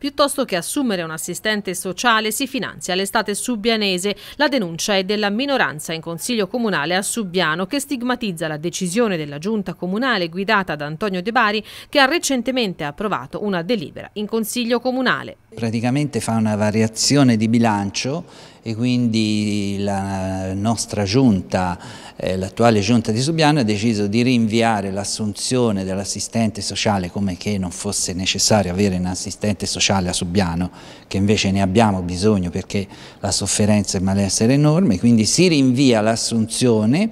Piuttosto che assumere un assistente sociale si finanzia l'estate subianese. La denuncia è della minoranza in Consiglio Comunale a Subiano che stigmatizza la decisione della giunta comunale guidata da Antonio De Bari che ha recentemente approvato una delibera in Consiglio Comunale. Praticamente fa una variazione di bilancio e quindi la nostra giunta, eh, l'attuale giunta di Subiano, ha deciso di rinviare l'assunzione dell'assistente sociale come che non fosse necessario avere un assistente sociale a Subiano, che invece ne abbiamo bisogno perché la sofferenza e il malessere è enorme, quindi si rinvia l'assunzione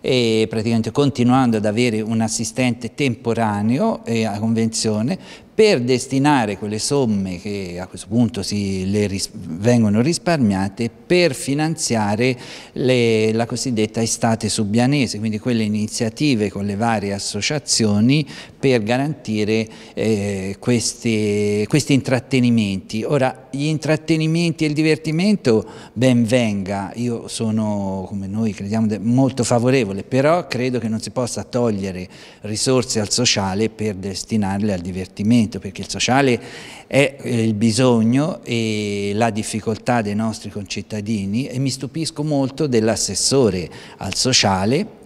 e praticamente continuando ad avere un assistente temporaneo eh, a convenzione per destinare quelle somme che a questo punto si, le ris vengono risparmiate per finanziare le, la cosiddetta estate subianese, quindi quelle iniziative con le varie associazioni per garantire eh, questi, questi intrattenimenti. Ora, gli intrattenimenti e il divertimento ben venga, io sono, come noi crediamo, molto favorevole, però credo che non si possa togliere risorse al sociale per destinarle al divertimento, perché il sociale è eh, il bisogno e la difficoltà dei nostri concittadini e mi stupisco molto dell'assessore al sociale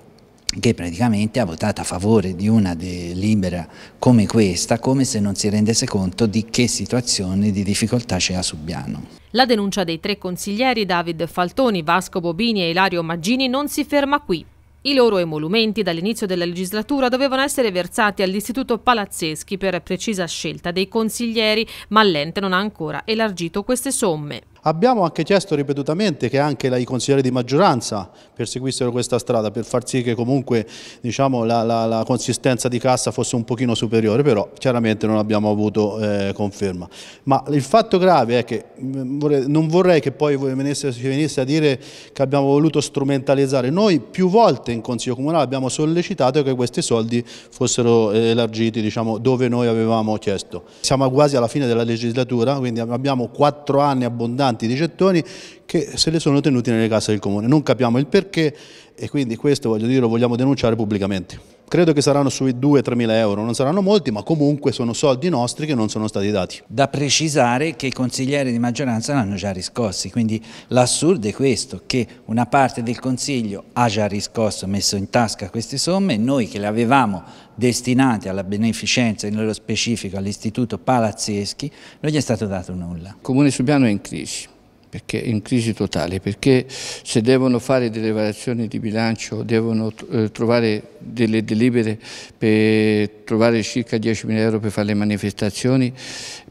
che praticamente ha votato a favore di una delibera come questa, come se non si rendesse conto di che situazione di difficoltà c'è a Subiano. La denuncia dei tre consiglieri David Faltoni, Vasco Bobini e Ilario Maggini non si ferma qui. I loro emolumenti dall'inizio della legislatura dovevano essere versati all'Istituto Palazzeschi per precisa scelta dei consiglieri, ma l'ente non ha ancora elargito queste somme. Abbiamo anche chiesto ripetutamente che anche i consiglieri di maggioranza perseguissero questa strada per far sì che comunque diciamo, la, la, la, consistenza di cassa fosse un pochino superiore, però chiaramente non abbiamo avuto eh, conferma. Ma il fatto grave è che mm, vorrei, non vorrei che poi venisse, si venisse a dire che abbiamo voluto strumentalizzare. Noi più volte in Consiglio Comunale abbiamo sollecitato che questi soldi fossero eh, elargiti diciamo, dove noi avevamo chiesto. Siamo quasi alla fine della legislatura, quindi abbiamo quattro anni abbondanti tanti di gettoni che se le sono tenuti nelle casse del comune. Non capiamo il perché e quindi questo voglio dire, lo vogliamo denunciare pubblicamente. Credo che saranno sui 2-3 mila euro, non saranno molti, ma comunque sono soldi nostri che non sono stati dati. Da precisare che i consiglieri di maggioranza l'hanno già riscossi, quindi l'assurdo è questo, che una parte del Consiglio ha già riscosso, messo in tasca queste somme, noi che le avevamo destinate alla beneficenza, nello specifico all'Istituto Palazzeschi, non gli è stato dato nulla. Il Comune Subiano è in crisi perché è in crisi totale, perché se devono fare delle variazioni di bilancio, devono eh, trovare delle delibere per trovare circa 10.000 euro per fare le manifestazioni,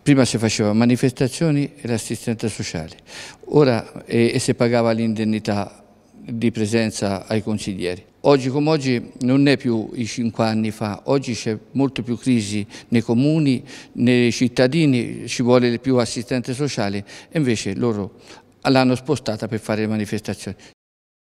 prima si faceva manifestazioni e l'assistenza sociale, ora e, e si pagava l'indennità di presenza ai consiglieri. Oggi come oggi non è più i cinque anni fa, oggi c'è molto più crisi nei comuni, nei cittadini, ci vuole più assistente sociale e invece loro l'hanno spostata per fare le manifestazioni.